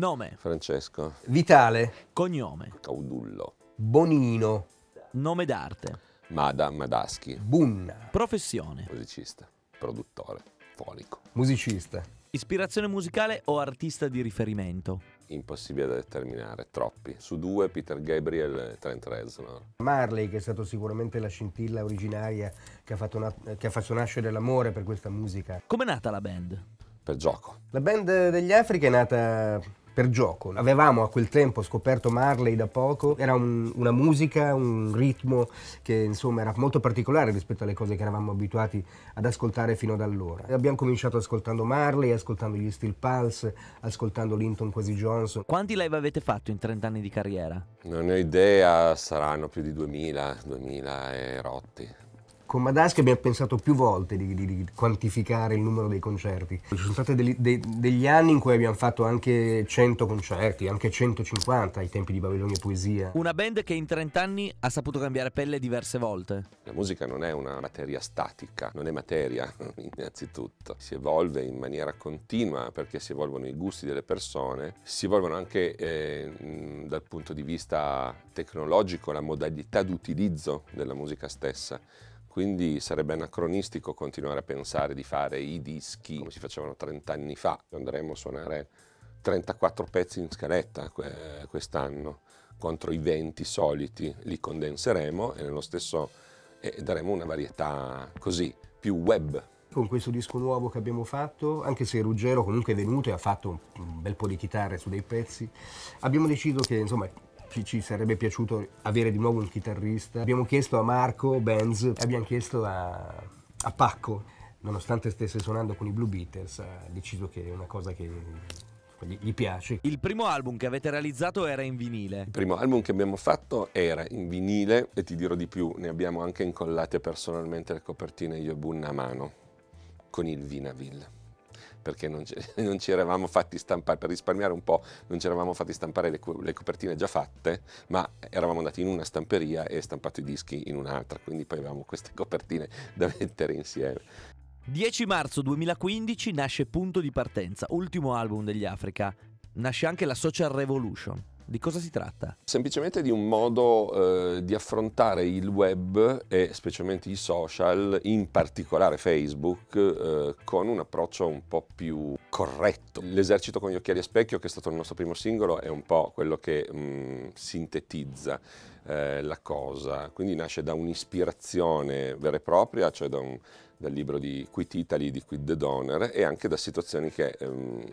Nome. Francesco. Vitale. Cognome. Caudullo. Bonino. Nome d'arte. Mada Madaschi. Bunna. Professione. Musicista. Produttore. Fonico. Musicista. Ispirazione musicale o artista di riferimento? Impossibile da determinare, troppi. Su due Peter Gabriel e Trent Reznor. Marley, che è stato sicuramente la scintilla originaria che ha fatto, na- che ha fatto nascere l'amore per questa musica. Com'è nata la band? Per gioco. La band degli Africa è nata per gioco. Avevamo a quel tempo scoperto Marley da poco, era un, una musica, un ritmo che insomma era molto particolare rispetto alle cose che eravamo abituati ad ascoltare fino ad allora. Abbiamo cominciato ascoltando Marley, ascoltando gli Steel Pulse, ascoltando Linton Quasi Johnson. Quanti live avete fatto in 30 anni di carriera? Non ne ho idea, saranno più di 2000, 2000 e rotti con Madaschi abbiamo pensato più volte di, di, di, quantificare il numero dei concerti. Ci sono stati degli, de, degli anni in cui abbiamo fatto anche 100 concerti, anche 150 ai tempi di Babilonia Poesia. Una band che in 30 anni ha saputo cambiare pelle diverse volte. La musica non è una materia statica, non è materia innanzitutto. Si evolve in maniera continua perché si evolvono i gusti delle persone, si evolvono anche eh, dal punto di vista tecnologico la modalità d'utilizzo della musica stessa quindi sarebbe anacronistico continuare a pensare di fare i dischi come si facevano 30 anni fa. Andremo a suonare 34 pezzi in scaletta eh, quest'anno contro i 20 soliti. Li condenseremo e nello stesso eh, daremo una varietà così, più web. Con questo disco nuovo che abbiamo fatto, anche se Ruggero comunque è venuto e ha fatto un bel po' di chitarre su dei pezzi, abbiamo deciso che insomma ci, ci sarebbe piaciuto avere di nuovo un chitarrista. Abbiamo chiesto a Marco Benz e abbiamo chiesto a, a Pacco, nonostante stesse suonando con i Blue Beatles, ha deciso che è una cosa che gli, piace. Il primo album che avete realizzato era in vinile. Il primo album che abbiamo fatto era in vinile e ti dirò di più, ne abbiamo anche incollate personalmente le copertine io e a mano con il Vinaville perché non, non ci eravamo fatti stampare, per risparmiare un po', non ci eravamo fatti stampare le, le, copertine già fatte, ma eravamo andati in una stamperia e stampato i dischi in un'altra, quindi poi avevamo queste copertine da mettere insieme. 10 marzo 2015 nasce Punto di partenza, ultimo album degli Africa. Nasce anche la Social Revolution. Di cosa si tratta? Semplicemente di un modo eh, di affrontare il web e specialmente i social, in particolare Facebook, eh, con un approccio un po' più corretto. L'esercito con gli occhiali a specchio, che è stato il nostro primo singolo, è un po' quello che mh, mm, sintetizza eh, la cosa, quindi nasce da un'ispirazione vera e propria, cioè da un, dal libro di Quit Italy, di Quit the Donner, e anche da situazioni che ehm,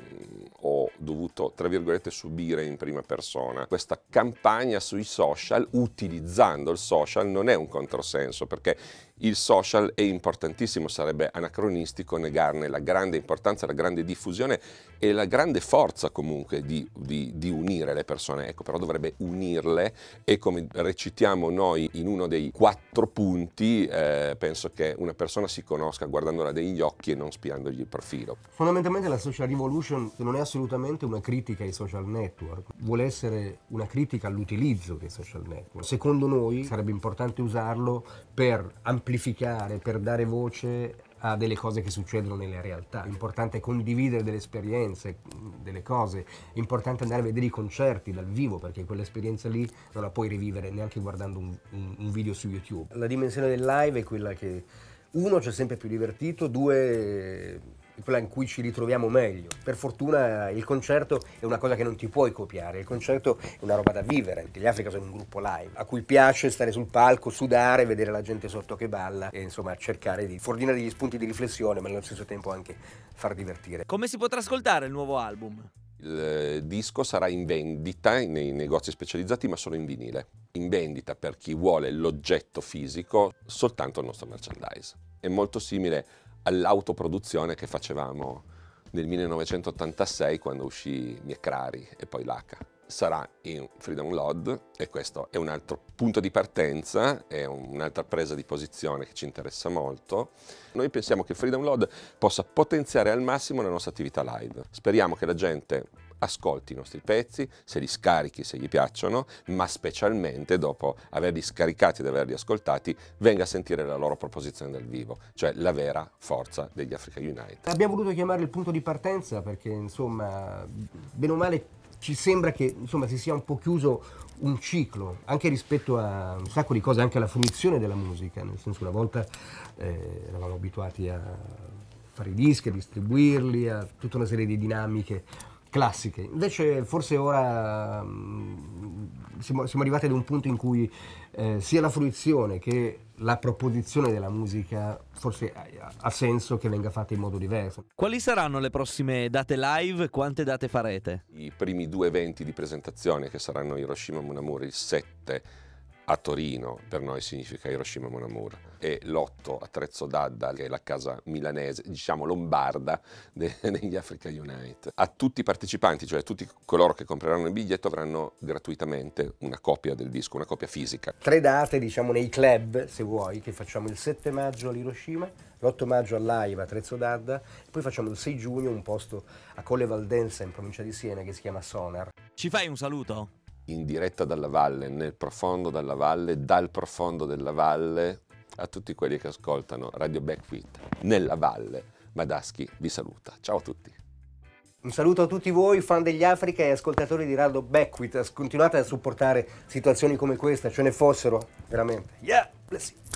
ho dovuto, tra virgolette, subire in prima persona. Questa campagna sui social, utilizzando il social, non è un controsenso, perché il social è importantissimo, sarebbe anacronistico negarne la grande importanza, la grande diffusione e la grande forza comunque di, di, di unire le persone, ecco, però dovrebbe unirle e come recitiamo noi in uno dei quattro punti, eh, penso che una persona si conosca guardandola negli occhi e non spiandogli il profilo. Fondamentalmente la social revolution non è assolutamente una critica ai social network, vuole essere una critica all'utilizzo dei social network. Secondo noi sarebbe importante usarlo per ampliare amplificare, per dare voce a delle cose che succedono nella realtà. È importante condividere delle esperienze, delle cose. È importante andare a vedere i concerti dal vivo, perché quell'esperienza lì non la puoi rivivere neanche guardando un, un, un video su YouTube. La dimensione del live è quella che, uno, ci ha sempre più divertito, due quella in cui ci ritroviamo meglio. Per fortuna il concerto è una cosa che non ti puoi copiare, il concerto è una roba da vivere, gli Africa sono un gruppo live, a cui piace stare sul palco, sudare, vedere la gente sotto che balla e insomma cercare di fornire degli spunti di riflessione, ma allo stesso tempo anche far divertire. Come si potrà ascoltare il nuovo album? Il eh, disco sarà in vendita nei negozi specializzati, ma solo in vinile. In vendita per chi vuole l'oggetto fisico, soltanto il nostro merchandise. È molto simile all'autoproduzione che facevamo nel 1986 quando uscì Miecrari e poi Laca. Sarà in Freedom Lod e questo è un altro punto di partenza, è un'altra presa di posizione che ci interessa molto. Noi pensiamo che Freedom Lod possa potenziare al massimo la nostra attività live. Speriamo che la gente ascolti i nostri pezzi, se li scarichi se gli piacciono, ma specialmente dopo averli scaricati ed averli ascoltati venga a sentire la loro proposizione dal vivo, cioè la vera forza degli Africa United. Abbiamo voluto chiamare il punto di partenza perché insomma, bene o male ci sembra che insomma, si sia un po' chiuso un ciclo, anche rispetto a un sacco di cose, anche alla funzione della musica, nel senso una volta eh, eravamo abituati a fare i dischi, a distribuirli, a tutta una serie di dinamiche classiche. Invece forse ora mm, siamo, siamo, arrivati ad un punto in cui eh, sia la fruizione che la proposizione della musica forse ha, ha senso che venga fatta in modo diverso. Quali saranno le prossime date live? Quante date farete? I primi due eventi di presentazione che saranno Hiroshima Mon Amore il 7 a Torino per noi significa Hiroshima Mon Amour e l'otto a Trezzo d'Adda che è la casa milanese, diciamo lombarda degli Africa Unite. A tutti i partecipanti, cioè a tutti coloro che compreranno il biglietto avranno gratuitamente una copia del disco, una copia fisica. Tre date diciamo nei club se vuoi che facciamo il 7 maggio all'Hiroshima, l'8 maggio all'Aiva a Trezzo d'Adda e poi facciamo il 6 giugno un posto a Colle Valdensa in provincia di Siena che si chiama Sonar. Ci fai un saluto? in diretta dalla valle, nel profondo della valle, dal profondo della valle, a tutti quelli che ascoltano Radio Backfit nella valle. Madaschi vi saluta. Ciao a tutti. Un saluto a tutti voi, fan degli Africa e ascoltatori di Radio Beckwith. Continuate a supportare situazioni come questa, ce ne fossero veramente. Yeah, bless you.